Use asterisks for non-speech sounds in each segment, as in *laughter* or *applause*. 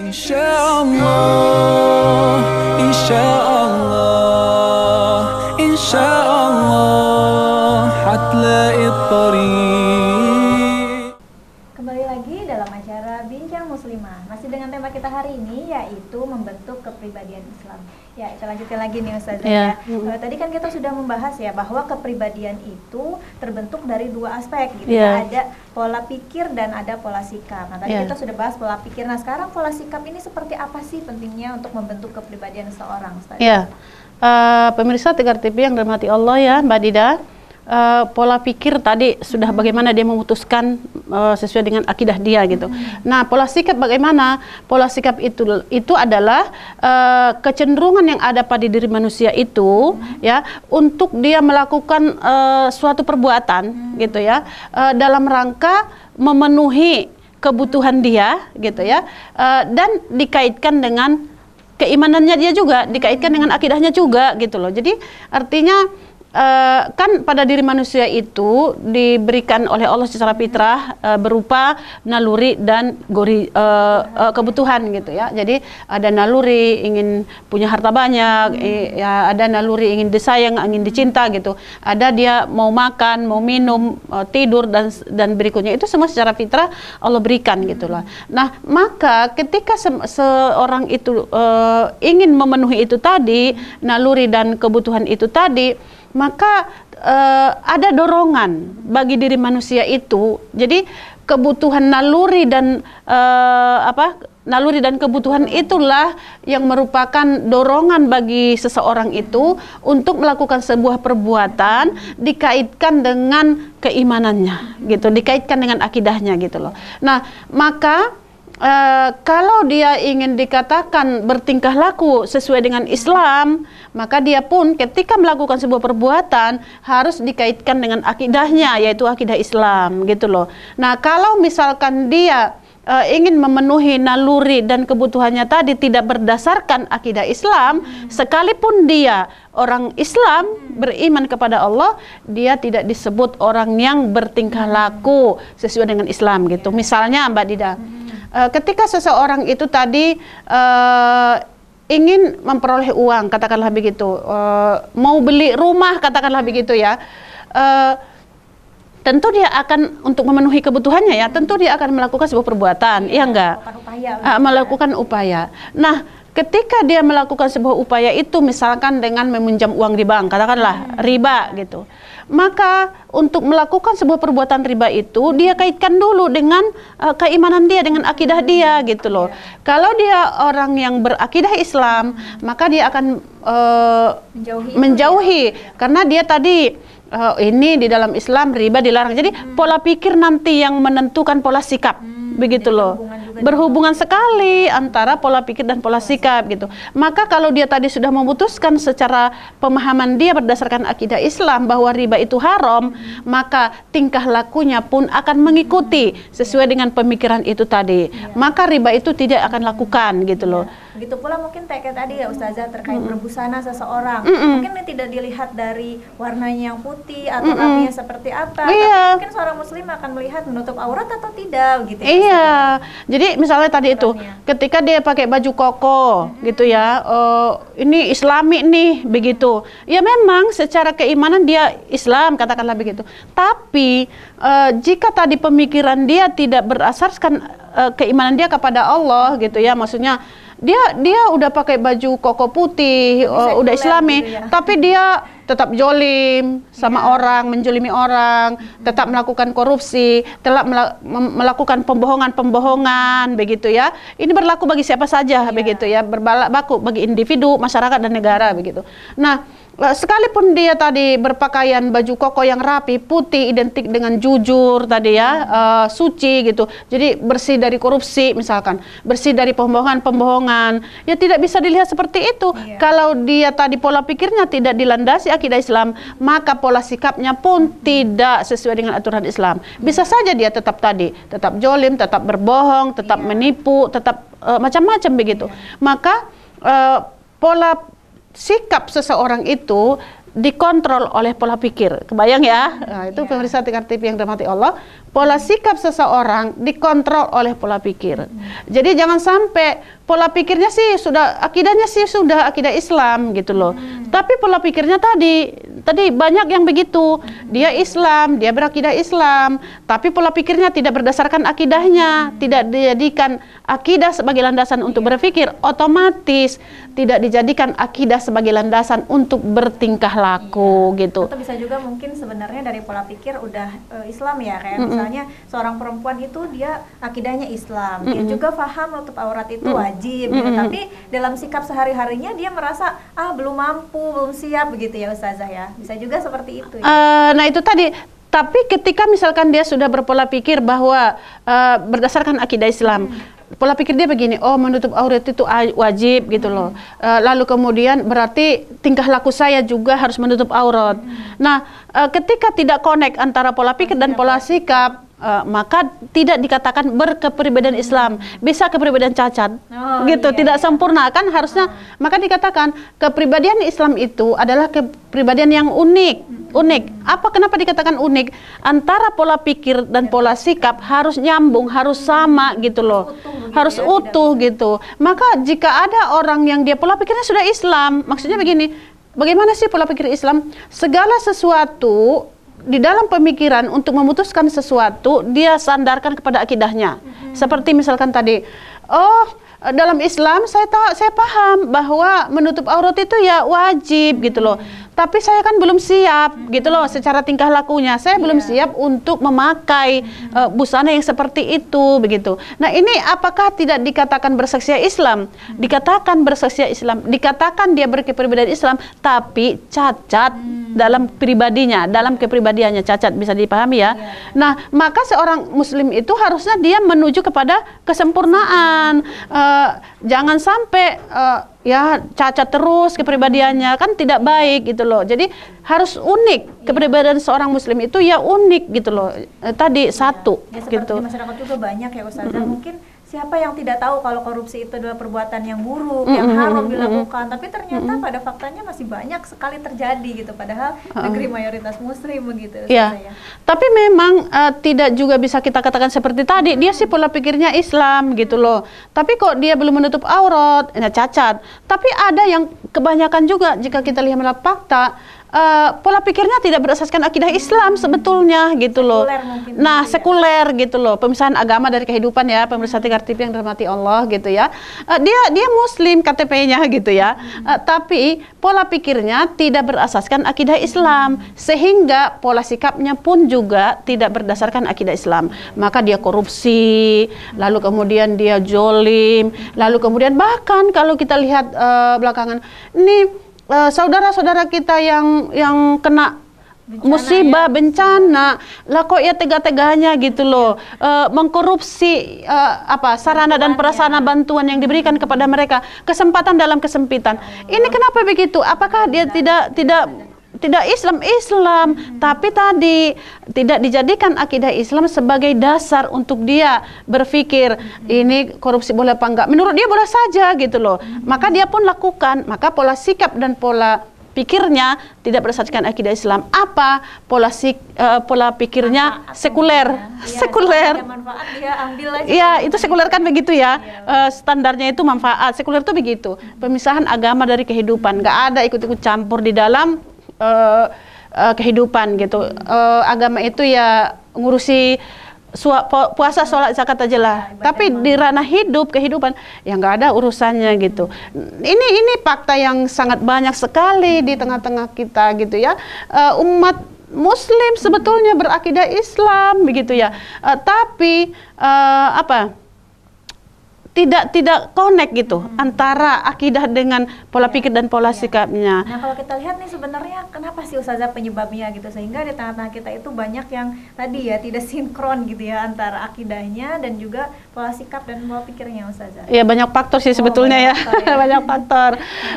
إن شاء الله إن شاء الله إن شاء الله حتلاقي الطريق dalam acara Bincang Muslimah. Masih dengan tema kita hari ini yaitu membentuk kepribadian Islam. Ya, kita lanjutin lagi nih Ustazah yeah. ya. mm-hmm. tadi kan kita sudah membahas ya bahwa kepribadian itu terbentuk dari dua aspek gitu. Yeah. Ada pola pikir dan ada pola sikap. Nah, tadi yeah. kita sudah bahas pola pikir. Nah, sekarang pola sikap ini seperti apa sih pentingnya untuk membentuk kepribadian seorang Ustazah? Ya. Yeah. Uh, pemirsa Tegar TV yang dirahmati Allah ya, Mbak Dida uh, pola pikir tadi sudah bagaimana dia memutuskan uh, sesuai dengan akidah dia gitu. Hmm. Nah, pola sikap bagaimana? Pola sikap itu itu adalah uh, kecenderungan yang ada pada diri manusia itu hmm. ya untuk dia melakukan uh, suatu perbuatan hmm. gitu ya uh, dalam rangka memenuhi kebutuhan dia gitu ya uh, dan dikaitkan dengan keimanannya dia juga dikaitkan dengan akidahnya juga gitu loh. Jadi artinya uh, kan pada diri manusia itu diberikan oleh Allah secara fitrah uh, berupa naluri dan gori uh, uh, kebutuhan gitu ya. Jadi ada naluri ingin punya harta banyak, hmm. eh, ya ada naluri ingin disayang, ingin dicinta gitu. Ada dia mau makan, mau minum, uh, tidur dan dan berikutnya itu semua secara fitrah Allah berikan hmm. gitulah. Nah, maka ketika se seorang itu uh, ingin memenuhi itu tadi, naluri dan kebutuhan itu tadi maka uh, ada dorongan bagi diri manusia itu. Jadi kebutuhan naluri dan uh, apa naluri dan kebutuhan itulah yang merupakan dorongan bagi seseorang itu untuk melakukan sebuah perbuatan dikaitkan dengan keimanannya gitu, dikaitkan dengan akidahnya gitu loh. Nah, maka Uh, kalau dia ingin dikatakan bertingkah laku sesuai dengan Islam, maka dia pun ketika melakukan sebuah perbuatan harus dikaitkan dengan akidahnya, yaitu akidah Islam, gitu loh. Nah, kalau misalkan dia uh, ingin memenuhi naluri dan kebutuhannya tadi tidak berdasarkan akidah Islam, hmm. sekalipun dia orang Islam beriman kepada Allah, dia tidak disebut orang yang bertingkah laku sesuai dengan Islam, gitu. Misalnya, Mbak Dida. Hmm Eh, ketika seseorang itu tadi uh, ingin memperoleh uang, katakanlah begitu, uh, mau beli rumah, katakanlah begitu ya, uh, tentu dia akan untuk memenuhi kebutuhannya ya, tentu dia akan melakukan sebuah perbuatan, ya, ya enggak? Melakukan upaya. Uh, melakukan upaya. Nah, ketika dia melakukan sebuah upaya itu, misalkan dengan meminjam uang di bank, katakanlah riba gitu maka untuk melakukan sebuah perbuatan riba itu dia kaitkan dulu dengan uh, keimanan dia dengan akidah dia gitu loh. Yeah. Kalau dia orang yang berakidah Islam, maka dia akan uh, menjauhi, menjauhi ya. karena dia tadi uh, ini di dalam Islam riba dilarang. Jadi hmm. pola pikir nanti yang menentukan pola sikap. Hmm, begitu loh berhubungan sekali antara pola pikir dan pola sikap gitu. Maka kalau dia tadi sudah memutuskan secara pemahaman dia berdasarkan akidah Islam bahwa riba itu haram, maka tingkah lakunya pun akan mengikuti sesuai dengan pemikiran itu tadi. Ya. Maka riba itu tidak akan lakukan gitu loh. Ya begitu pula mungkin kayak tadi ya hmm. ustazah terkait mm -mm. berbusana seseorang mm -mm. mungkin ini tidak dilihat dari warnanya yang putih atau mm -mm. rambutnya seperti apa iya. mungkin seorang muslim akan melihat menutup aurat atau tidak gitu ya, iya jadi misalnya tadi itu ketika dia pakai baju koko mm-hmm. gitu ya uh, ini islami nih begitu ya memang secara keimanan dia Islam katakanlah begitu tapi uh, jika tadi pemikiran dia tidak berasaskan uh, keimanan dia kepada Allah gitu ya maksudnya dia dia udah pakai baju koko putih uh, udah islami gitu ya. tapi dia tetap jolim sama ya. orang menjolimi orang hmm. tetap melakukan korupsi tetap melakukan pembohongan-pembohongan begitu ya ini berlaku bagi siapa saja ya. begitu ya berbalak baku bagi individu masyarakat dan negara begitu nah Eh, sekalipun dia tadi berpakaian baju koko yang rapi, putih, identik dengan jujur tadi ya, hmm. uh, suci gitu. Jadi bersih dari korupsi misalkan, bersih dari pembohongan-pembohongan. Ya tidak bisa dilihat seperti itu. Yeah. Kalau dia tadi pola pikirnya tidak dilandasi akidah Islam, maka pola sikapnya pun tidak sesuai dengan aturan Islam. Bisa saja dia tetap tadi, tetap jolim, tetap berbohong, tetap yeah. menipu, tetap uh, macam-macam begitu. Yeah. Maka uh, pola sikap seseorang itu dikontrol oleh pola pikir. Kebayang ya? Nah, itu yeah. pemirsa tingkat TV yang dimati Allah. Pola sikap seseorang dikontrol oleh pola pikir. Mm. Jadi jangan sampai pola pikirnya sih sudah akidahnya sih sudah akidah Islam gitu loh. Hmm. Tapi pola pikirnya tadi tadi banyak yang begitu. Dia Islam, dia berakidah Islam, tapi pola pikirnya tidak berdasarkan akidahnya, hmm. tidak dijadikan akidah sebagai landasan untuk iya. berpikir, otomatis tidak dijadikan akidah sebagai landasan untuk bertingkah laku yeah. gitu. Atau bisa juga mungkin sebenarnya dari pola pikir udah uh, Islam ya kayak mm -hmm. misalnya seorang perempuan itu dia akidahnya Islam, mm -hmm. dia juga paham menutup aurat itu mm -hmm wajib gitu. mm -hmm. tapi dalam sikap sehari-harinya dia merasa ah belum mampu belum siap begitu ya ustazah ya bisa juga seperti itu ya? uh, nah itu tadi tapi ketika misalkan dia sudah berpola pikir bahwa uh, berdasarkan akidah Islam hmm pola pikir dia begini, oh menutup aurat itu wajib gitu loh. Hmm. Uh, lalu kemudian berarti tingkah laku saya juga harus menutup aurat. Hmm. Nah, uh, ketika tidak connect antara pola pikir dan pola iya, sikap, uh, maka tidak dikatakan berkepribadian hmm. Islam. Bisa kepribadian cacat. Oh, gitu, iya, tidak iya. sempurna kan harusnya. Oh. Maka dikatakan kepribadian Islam itu adalah kepribadian yang unik. Hmm unik. Apa kenapa dikatakan unik? Antara pola pikir dan pola sikap harus nyambung, harus sama gitu loh. Harus utuh gitu. Ya, gitu. Maka jika ada orang yang dia pola pikirnya sudah Islam, maksudnya hmm. begini, bagaimana sih pola pikir Islam? Segala sesuatu di dalam pemikiran untuk memutuskan sesuatu dia sandarkan kepada akidahnya. Hmm. Seperti misalkan tadi, oh Eh, dalam Islam saya tahu saya paham bahwa menutup aurat itu ya wajib gitu loh. Hmm. Tapi saya kan belum siap hmm. gitu loh secara tingkah lakunya. Saya yeah. belum iya. siap untuk memakai hmm. uh, busana yang seperti itu begitu. Nah, ini apakah tidak dikatakan bersaksi Islam? Hmm. Dikatakan bersaksi Islam, dikatakan dia berkepribadian Islam tapi cacat hmm. dalam pribadinya, dalam kepribadiannya cacat bisa dipahami ya. Yeah. Nah, maka seorang muslim itu harusnya dia menuju kepada kesempurnaan uh, uh, jangan sampai uh, ya cacat terus kepribadiannya kan tidak baik gitu loh. Jadi harus unik kepribadian seorang muslim itu ya unik gitu loh. Eh, tadi iya. ya, satu ya, gitu. masyarakat juga banyak ya Ustazah. -hmm. Mungkin siapa yang tidak tahu kalau korupsi itu adalah perbuatan yang buruk, mm -hmm. yang mm-hmm, haram mm-hmm, dilakukan. Mm -hmm. Tapi ternyata mm -hmm. pada faktanya masih banyak sekali terjadi gitu. Padahal uh. negeri mayoritas muslim begitu. Ya. Tapi memang uh, tidak juga bisa kita katakan seperti tadi. Hmm. Dia sih pola pikirnya Islam gitu loh. Tapi kok dia belum menutup aurat, ya cacat. Tapi ada yang kebanyakan juga jika kita lihat fakta uh, pola pikirnya tidak berdasarkan akidah Islam sebetulnya gitu loh. Sekuler mungkin nah, sekuler gitu loh. Pemisahan agama dari kehidupan ya, pemirsa tiga TV yang dirahmati Allah gitu ya. Uh, dia dia muslim KTP-nya gitu ya. Uh, tapi pola pikirnya tidak berdasarkan akidah Islam sehingga pola sikapnya pun juga tidak berdasarkan akidah Islam. Maka dia korupsi, lalu kemudian dia jolim, lalu kemudian bahkan kalau kita lihat uh, belakangan ini Eh, saudara-saudara kita yang yang kena bencana musibah ya. bencana lah kok ya tega-teganya gitu loh uh, mengkorupsi uh, apa sarana bantuan dan prasarana ya. bantuan yang diberikan kepada mereka kesempatan dalam kesempitan oh. ini kenapa begitu apakah dia tidak tidak tidak Islam Islam, hmm. tapi tadi tidak dijadikan akidah Islam sebagai dasar untuk dia berpikir hmm. ini korupsi boleh apa enggak. Menurut dia boleh saja gitu loh. Hmm. Maka dia pun lakukan, maka pola sikap dan pola pikirnya tidak berdasarkan akidah Islam apa pola si, uh, eh, pola pikirnya manfaat sekuler ya. sekuler ya, *laughs* manfaat ya ambil aja ya itu sekuler kan begitu ya, ya. Uh, standarnya itu manfaat sekuler itu begitu pemisahan agama dari kehidupan nggak ada ikut-ikut campur di dalam uh, uh, kehidupan gitu. Uh, agama itu ya ngurusi sua, puasa, sholat, zakat aja lah. Tapi di ranah hidup kehidupan ya nggak ada urusannya gitu. Ini ini fakta yang sangat banyak sekali di tengah-tengah kita gitu ya. Uh, umat Muslim sebetulnya berakidah Islam begitu ya, uh, tapi uh, apa? tidak tidak connect gitu hmm. antara akidah dengan pola ya. pikir dan pola ya. sikapnya. Nah kalau kita lihat nih sebenarnya kenapa sih usaha penyebabnya gitu sehingga di tengah-tengah kita itu banyak yang tadi ya tidak *laughs* sinkron gitu ya antara akidahnya dan juga pola sikap dan pola pikirnya usaha. Iya banyak faktor sih oh, sebetulnya oh, banyak ya. Faktor, ya *laughs* banyak faktor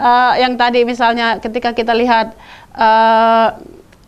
uh, *laughs* yang tadi misalnya ketika kita lihat uh,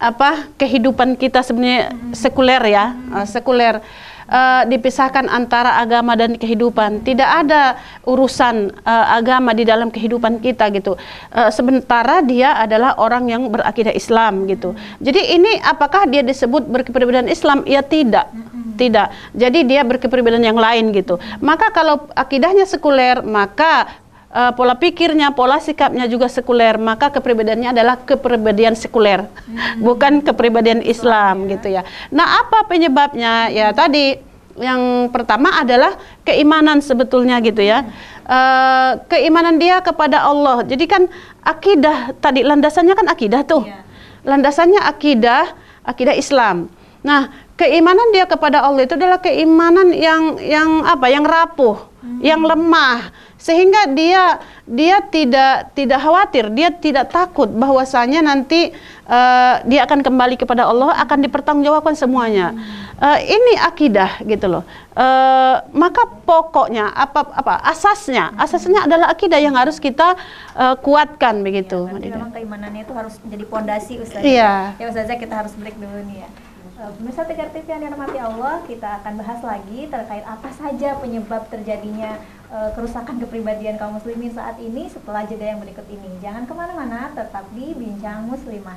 apa kehidupan kita sebenarnya hmm. sekuler ya hmm. sekuler uh, dipisahkan antara agama dan kehidupan. Tidak ada urusan uh, agama di dalam kehidupan kita gitu. Uh, sementara dia adalah orang yang berakidah Islam gitu. Jadi ini apakah dia disebut berkepribadian Islam? Ya tidak. Tidak. Jadi dia berkepribadian yang lain gitu. Maka kalau akidahnya sekuler, maka uh, pola pikirnya, pola sikapnya juga sekuler, maka kepribadiannya adalah kepribadian sekuler, hmm. bukan kepribadian Islam ya. gitu ya. Nah, apa penyebabnya? Ya tadi yang pertama adalah keimanan sebetulnya gitu ya. Hmm. Uh, keimanan dia kepada Allah. Jadi kan akidah tadi landasannya kan akidah tuh. Iya. Landasannya akidah, akidah Islam. Nah, keimanan dia kepada Allah itu adalah keimanan yang yang apa? yang rapuh, hmm. yang lemah sehingga dia dia tidak tidak khawatir, dia tidak takut bahwasanya nanti uh, dia akan kembali kepada Allah, akan dipertanggungjawabkan semuanya. Uh, ini akidah gitu loh. Uh, maka pokoknya apa apa asasnya, asasnya hmm. adalah akidah yang harus kita uh, kuatkan begitu. Ya, memang keimanannya itu harus menjadi pondasi Ustaz. Iya. Ya ustazah kita harus break dulu nih ya. Eh, pemirsa Tegar TV yang dihormati Allah, kita akan bahas lagi terkait apa saja penyebab terjadinya e, kerusakan kepribadian kaum muslimin saat ini setelah jeda yang berikut ini. Jangan kemana-mana, tetap di Bincang Muslimah.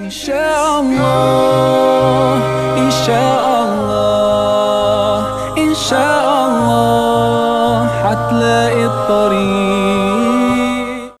Insya Allah, Insya Allah.